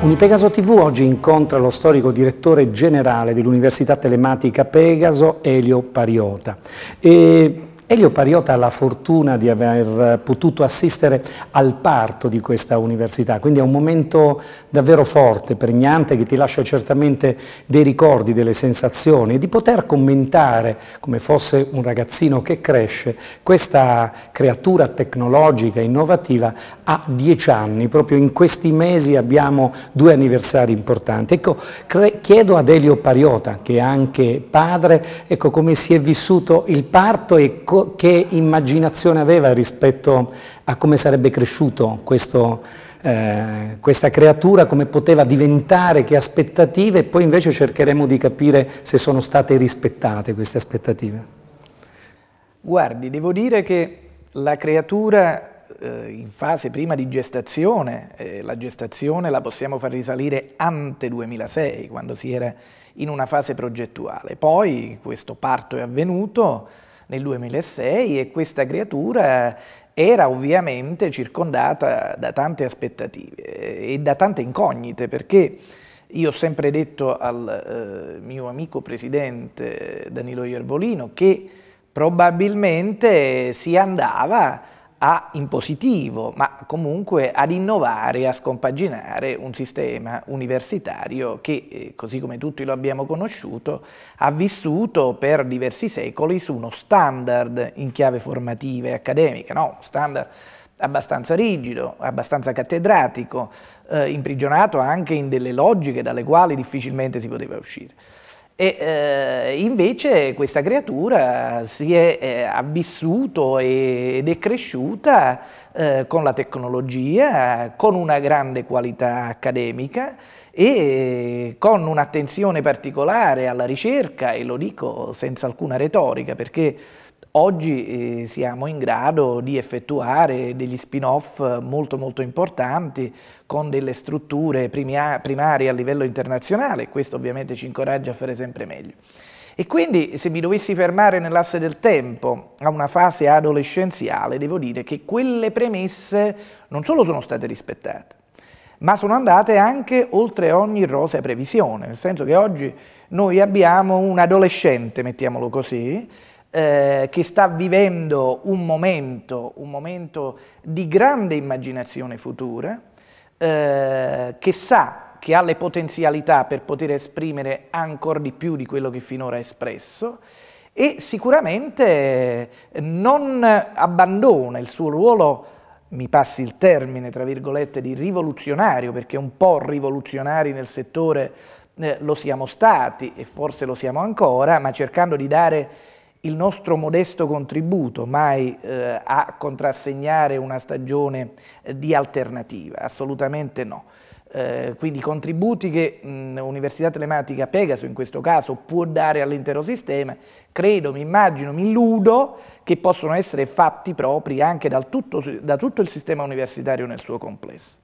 Unipegaso TV oggi incontra lo storico direttore generale dell'Università Telematica Pegaso, Elio Pariota. E Elio Pariota ha la fortuna di aver potuto assistere al parto di questa università, quindi è un momento davvero forte, pregnante, che ti lascia certamente dei ricordi, delle sensazioni e di poter commentare, come fosse un ragazzino che cresce, questa creatura tecnologica, innovativa, a dieci anni. Proprio in questi mesi abbiamo due anniversari importanti. Ecco, chiedo ad Elio Pariota, che è anche padre, ecco come si è vissuto il parto e come Ecco, che immaginazione aveva rispetto a come sarebbe cresciuto questo, eh, questa creatura, come poteva diventare, che aspettative, e poi invece cercheremo di capire se sono state rispettate queste aspettative. Guardi, devo dire che la creatura eh, in fase prima di gestazione, eh, la gestazione la possiamo far risalire ante 2006, quando si era in una fase progettuale. Poi questo parto è avvenuto, nel 2006 e questa creatura era ovviamente circondata da tante aspettative e da tante incognite perché io ho sempre detto al eh, mio amico presidente eh, Danilo Iervolino che probabilmente si andava a, in positivo, ma comunque ad innovare, a scompaginare un sistema universitario che, eh, così come tutti lo abbiamo conosciuto, ha vissuto per diversi secoli su uno standard in chiave formativa e accademica, no? standard abbastanza rigido, abbastanza cattedratico, eh, imprigionato anche in delle logiche dalle quali difficilmente si poteva uscire. E eh, invece questa creatura si è eh, avvissuto ed è cresciuta eh, con la tecnologia, con una grande qualità accademica e eh, con un'attenzione particolare alla ricerca, e lo dico senza alcuna retorica perché Oggi eh, siamo in grado di effettuare degli spin-off molto molto importanti con delle strutture primarie a livello internazionale, questo ovviamente ci incoraggia a fare sempre meglio. E quindi se mi dovessi fermare nell'asse del tempo a una fase adolescenziale, devo dire che quelle premesse non solo sono state rispettate, ma sono andate anche oltre ogni rosa previsione, nel senso che oggi noi abbiamo un adolescente, mettiamolo così, eh, che sta vivendo un momento, un momento di grande immaginazione futura, eh, che sa che ha le potenzialità per poter esprimere ancora di più di quello che finora ha espresso e sicuramente non abbandona il suo ruolo mi passi il termine, tra virgolette, di rivoluzionario, perché un po' rivoluzionari nel settore eh, lo siamo stati e forse lo siamo ancora, ma cercando di dare il nostro modesto contributo mai eh, a contrassegnare una stagione eh, di alternativa, assolutamente no. Eh, quindi i contributi che mh, Università Telematica Pegaso in questo caso può dare all'intero sistema, credo, mi immagino, mi illudo che possono essere fatti propri anche tutto, da tutto il sistema universitario nel suo complesso.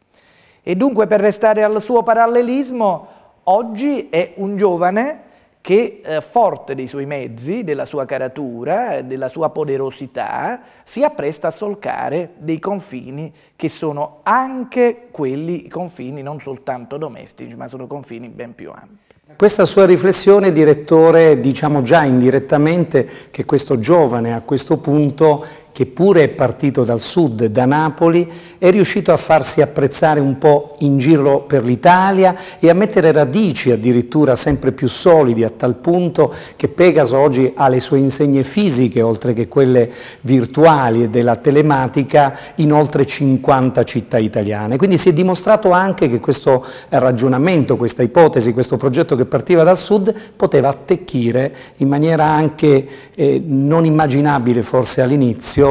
E dunque per restare al suo parallelismo, oggi è un giovane che eh, forte dei suoi mezzi, della sua caratura, della sua poderosità, si appresta a solcare dei confini che sono anche quelli, confini non soltanto domestici, ma sono confini ben più ampi. Questa sua riflessione, direttore, diciamo già indirettamente che questo giovane a questo punto che pure è partito dal sud, da Napoli, è riuscito a farsi apprezzare un po' in giro per l'Italia e a mettere radici addirittura sempre più solidi, a tal punto che Pegaso oggi ha le sue insegne fisiche, oltre che quelle virtuali e della telematica, in oltre 50 città italiane. Quindi si è dimostrato anche che questo ragionamento, questa ipotesi, questo progetto che partiva dal sud poteva attecchire in maniera anche eh, non immaginabile forse all'inizio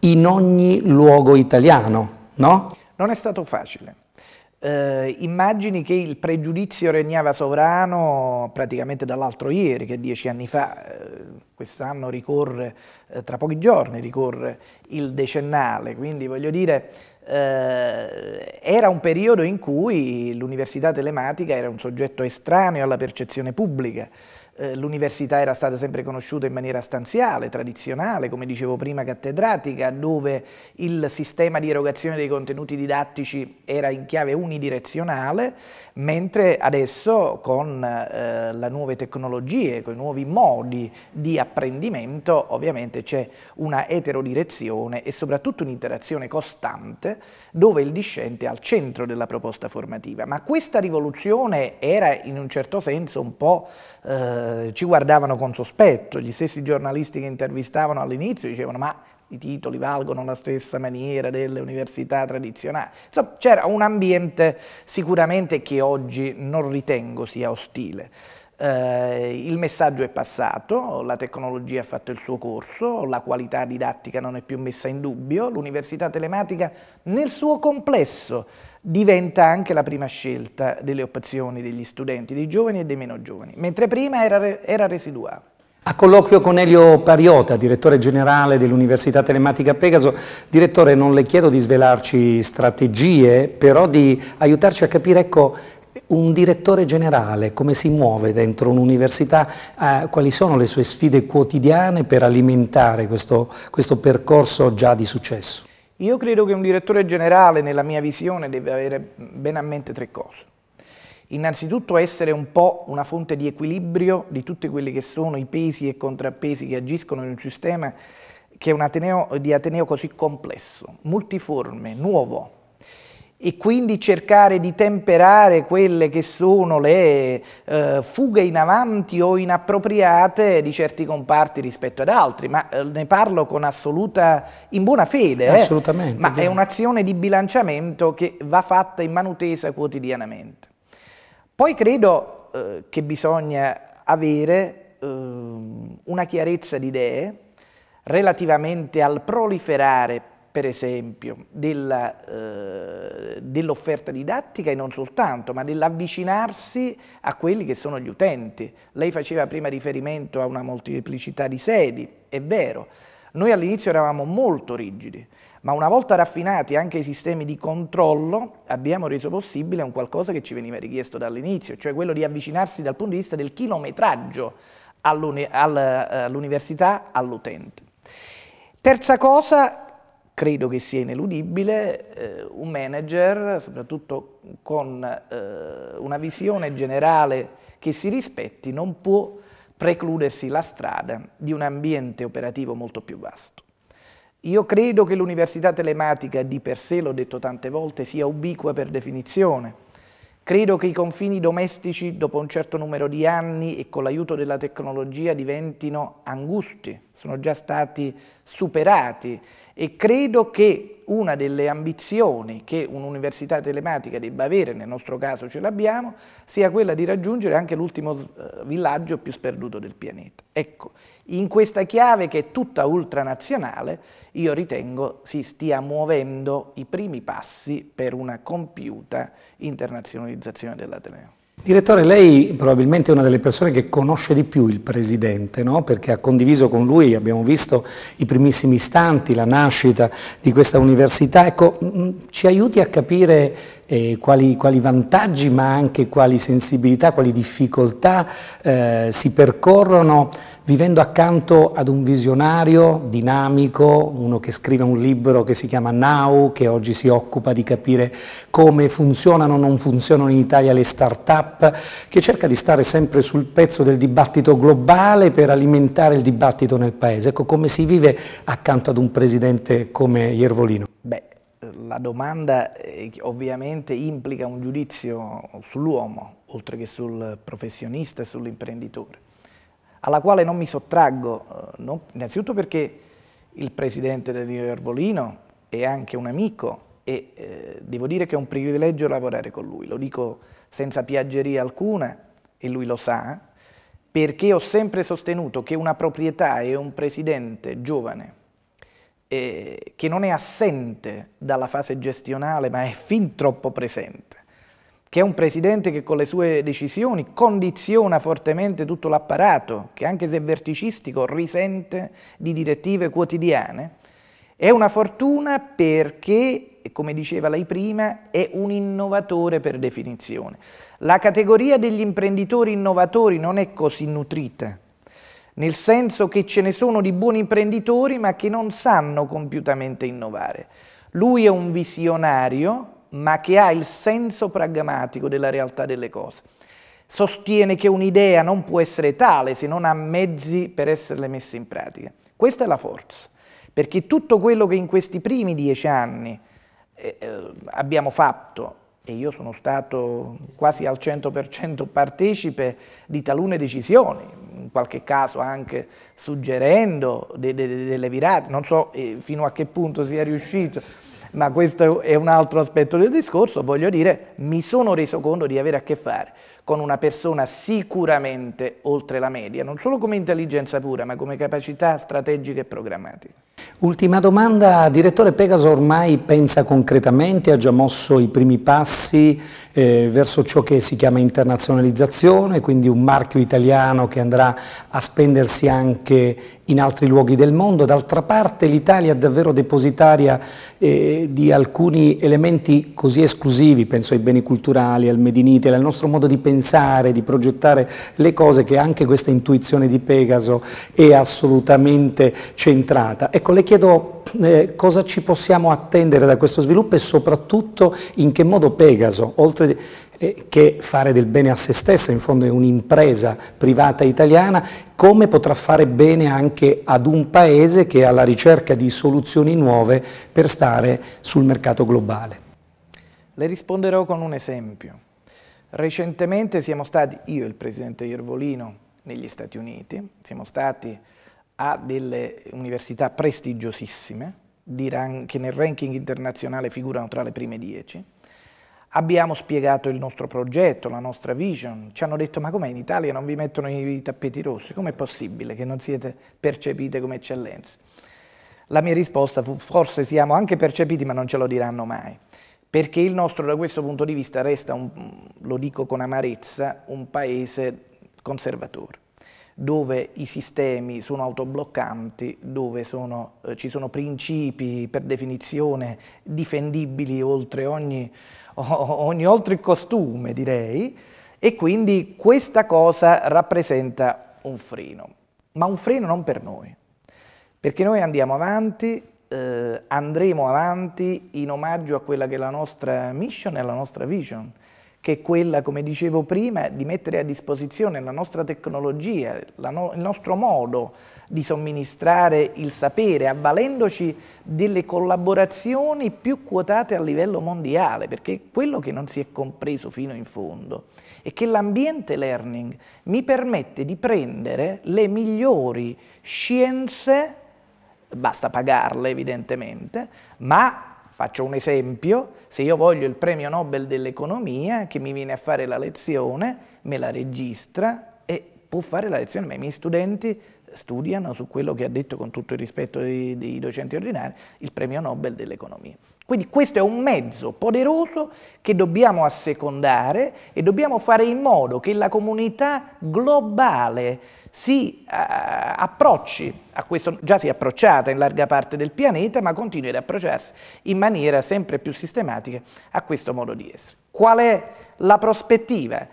in ogni luogo italiano, no? Non è stato facile. Eh, immagini che il pregiudizio regnava sovrano praticamente dall'altro ieri, che dieci anni fa, eh, quest'anno ricorre, eh, tra pochi giorni ricorre il decennale, quindi voglio dire, eh, era un periodo in cui l'università telematica era un soggetto estraneo alla percezione pubblica, eh, l'università era stata sempre conosciuta in maniera stanziale, tradizionale, come dicevo prima, cattedratica, dove il sistema di erogazione dei contenuti didattici era in chiave unidirezionale, mentre adesso con eh, le nuove tecnologie, con i nuovi modi di apprendimento, ovviamente c'è una eterodirezione e soprattutto un'interazione costante dove il discente è al centro della proposta formativa. Ma questa rivoluzione era in un certo senso un po' eh, eh, ci guardavano con sospetto, gli stessi giornalisti che intervistavano all'inizio dicevano ma i titoli valgono la stessa maniera delle università tradizionali. Insomma, c'era un ambiente sicuramente che oggi non ritengo sia ostile. Eh, il messaggio è passato, la tecnologia ha fatto il suo corso, la qualità didattica non è più messa in dubbio, l'università telematica nel suo complesso diventa anche la prima scelta delle opzioni degli studenti, dei giovani e dei meno giovani, mentre prima era, era residuale. A colloquio con Elio Pariota, direttore generale dell'Università Telematica Pegaso. Direttore, non le chiedo di svelarci strategie, però di aiutarci a capire ecco, un direttore generale come si muove dentro un'università, eh, quali sono le sue sfide quotidiane per alimentare questo, questo percorso già di successo? Io credo che un direttore generale, nella mia visione, deve avere ben a mente tre cose. Innanzitutto essere un po' una fonte di equilibrio di tutti quelli che sono i pesi e contrappesi che agiscono in un sistema che è un ateneo, di Ateneo così complesso, multiforme, nuovo, e quindi cercare di temperare quelle che sono le eh, fughe in avanti o inappropriate di certi comparti rispetto ad altri, ma eh, ne parlo con assoluta, in buona fede, eh. Assolutamente, eh? ma è un'azione di bilanciamento che va fatta in manutesa quotidianamente. Poi credo eh, che bisogna avere ehm, una chiarezza di idee relativamente al proliferare per esempio, eh, dell'offerta eh, dell didattica e non soltanto, ma dell'avvicinarsi a quelli che sono gli utenti. Lei faceva prima riferimento a una molteplicità di sedi, è vero, noi all'inizio eravamo molto rigidi, ma una volta raffinati anche i sistemi di controllo abbiamo reso possibile un qualcosa che ci veniva richiesto dall'inizio, cioè quello di avvicinarsi dal punto di vista del chilometraggio eh, all'università, all'utente. Terza cosa credo che sia ineludibile eh, un manager, soprattutto con eh, una visione generale che si rispetti, non può precludersi la strada di un ambiente operativo molto più vasto. Io credo che l'università telematica di per sé, l'ho detto tante volte, sia ubiqua per definizione, Credo che i confini domestici, dopo un certo numero di anni e con l'aiuto della tecnologia, diventino angusti, sono già stati superati e credo che una delle ambizioni che un'università telematica debba avere, nel nostro caso ce l'abbiamo, sia quella di raggiungere anche l'ultimo eh, villaggio più sperduto del pianeta. Ecco, in questa chiave che è tutta ultranazionale, io ritengo si stia muovendo i primi passi per una compiuta internazionalizzazione dell'Ateneo. Direttore, lei probabilmente è una delle persone che conosce di più il Presidente, no? perché ha condiviso con lui, abbiamo visto i primissimi istanti, la nascita di questa università. Ecco, ci aiuti a capire eh, quali, quali, vantaggi ma anche quali sensibilità, quali difficoltà eh, si percorrono vivendo accanto ad un visionario dinamico, uno che scrive un libro che si chiama Now, che oggi si occupa di capire come funzionano o non funzionano in Italia le start-up, che cerca di stare sempre sul pezzo del dibattito globale per alimentare il dibattito nel Paese. Ecco come si vive accanto ad un presidente come Iervolino. Beh, la domanda eh, ovviamente implica un giudizio sull'uomo, oltre che sul professionista e sull'imprenditore, alla quale non mi sottraggo, eh, non, innanzitutto perché il presidente del mio Ervolino è anche un amico e eh, devo dire che è un privilegio lavorare con lui, lo dico senza piaggeria alcuna e lui lo sa, perché ho sempre sostenuto che una proprietà e un presidente giovane eh, che non è assente dalla fase gestionale ma è fin troppo presente, che è un presidente che con le sue decisioni condiziona fortemente tutto l'apparato, che anche se verticistico risente di direttive quotidiane, è una fortuna perché, come diceva lei prima, è un innovatore per definizione. La categoria degli imprenditori innovatori non è così nutrita nel senso che ce ne sono di buoni imprenditori ma che non sanno compiutamente innovare. Lui è un visionario ma che ha il senso pragmatico della realtà delle cose. Sostiene che un'idea non può essere tale se non ha mezzi per esserle messe in pratica. Questa è la forza, perché tutto quello che in questi primi dieci anni eh, eh abbiamo fatto, e io sono stato quasi al 100% partecipe di talune decisioni, in qualche caso anche suggerendo de, de, de, delle virate, non so eh, fino a che punto sia riuscito, ma questo è un altro aspetto del discorso, voglio dire, mi sono reso conto di avere a che fare con una persona sicuramente oltre la media, non solo come intelligenza pura, ma come capacità strategica e programmatica. Ultima domanda, direttore Pegaso ormai pensa concretamente, ha già mosso i primi passi eh, verso ciò che si chiama internazionalizzazione, quindi un marchio italiano che andrà a spendersi anche in altri luoghi del mondo. D'altra parte l'Italia è davvero depositaria eh, di alcuni elementi così esclusivi, penso ai beni culturali, al Made al nostro modo di pensare, di progettare le cose che anche questa intuizione di Pegaso è assolutamente centrata. Ecco, Ecco, le chiedo eh, cosa ci possiamo attendere da questo sviluppo e soprattutto in che modo Pegaso, oltre eh, che fare del bene a se stessa, in fondo è un'impresa privata italiana, come potrà fare bene anche ad un paese che è alla ricerca di soluzioni nuove per stare sul mercato globale? Le risponderò con un esempio. Recentemente siamo stati, io e il presidente Iervolino, negli Stati Uniti, siamo stati ha delle università prestigiosissime, che nel ranking internazionale figurano tra le prime dieci. Abbiamo spiegato il nostro progetto, la nostra vision, ci hanno detto ma com'è in Italia non vi mettono i tappeti rossi, com'è possibile che non siete percepite come eccellenze? La mia risposta fu forse siamo anche percepiti ma non ce lo diranno mai, perché il nostro da questo punto di vista resta, un, lo dico con amarezza, un paese conservatore dove i sistemi sono autobloccanti, dove sono, eh, ci sono principi per definizione difendibili oltre ogni, ogni oltre il costume direi e quindi questa cosa rappresenta un freno, ma un freno non per noi, perché noi andiamo avanti eh, andremo avanti in omaggio a quella che è la nostra mission e la nostra vision che è quella, come dicevo prima, di mettere a disposizione la nostra tecnologia, la no il nostro modo di somministrare il sapere, avvalendoci delle collaborazioni più quotate a livello mondiale, perché quello che non si è compreso fino in fondo è che l'ambiente learning mi permette di prendere le migliori scienze, basta pagarle evidentemente, ma Faccio un esempio, se io voglio il premio Nobel dell'economia, che mi viene a fare la lezione, me la registra e può fare la lezione, ma i miei studenti studiano su quello che ha detto con tutto il rispetto dei, docenti ordinari il premio Nobel dell'economia. Quindi questo è un mezzo poderoso che dobbiamo assecondare e dobbiamo fare in modo che la comunità globale si uh, approcci a questo, già si è approcciata in larga parte del pianeta, ma continui ad approcciarsi in maniera sempre più sistematica a questo modo di essere. Qual è la prospettiva?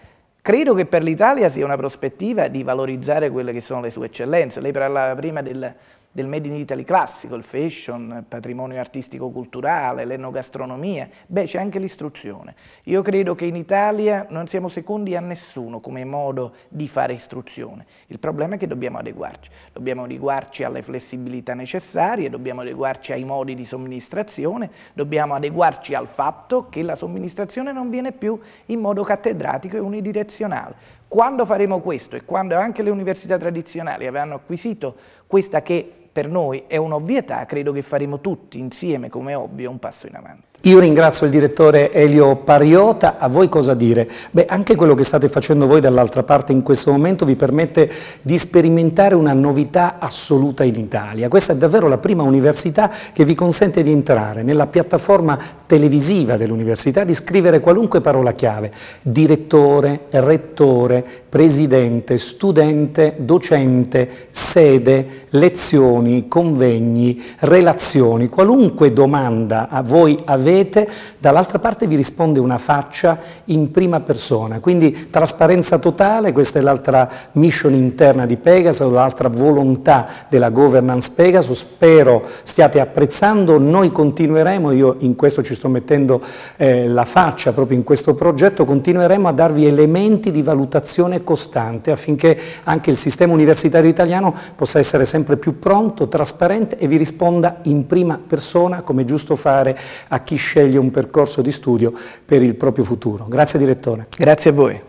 Credo che per l'Italia sia una prospettiva di valorizzare quelle che sono le sue eccellenze. Lei parlava prima del, del Made in Italy classico, il fashion, il patrimonio artistico-culturale, l'ennogastronomia, beh c'è anche l'istruzione. Io credo che in Italia non siamo secondi a nessuno come modo di fare istruzione, il problema è che dobbiamo adeguarci, dobbiamo adeguarci alle flessibilità necessarie, dobbiamo adeguarci ai modi di somministrazione, dobbiamo adeguarci al fatto che la somministrazione non viene più in modo cattedratico e unidirezionale. Quando faremo questo e quando anche le università tradizionali avranno acquisito questa che per noi è un'ovvietà, credo che faremo tutti insieme, come ovvio, un passo in avanti. Io ringrazio il direttore Elio Pariota, a voi cosa dire? Beh, anche quello che state facendo voi dall'altra parte in questo momento vi permette di sperimentare una novità assoluta in Italia. Questa è davvero la prima università che vi consente di entrare nella piattaforma televisiva dell'università, di scrivere qualunque parola chiave, direttore, rettore, presidente, studente, docente, sede, lezione, informazioni, convegni, relazioni, qualunque domanda a voi avete, dall'altra parte vi risponde una faccia in prima persona. Quindi trasparenza totale, questa è l'altra mission interna di Pegasus, l'altra volontà della governance Pegasus, spero stiate apprezzando, noi continueremo, io in questo ci sto mettendo eh, la faccia proprio in questo progetto, continueremo a darvi elementi di valutazione costante affinché anche il sistema universitario italiano possa essere sempre più pronto quanto trasparente e vi risponda in prima persona, come è giusto fare a chi sceglie un percorso di studio per il proprio futuro. Grazie direttore. Grazie a voi.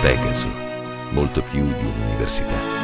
Pegasus, molto più di un'università.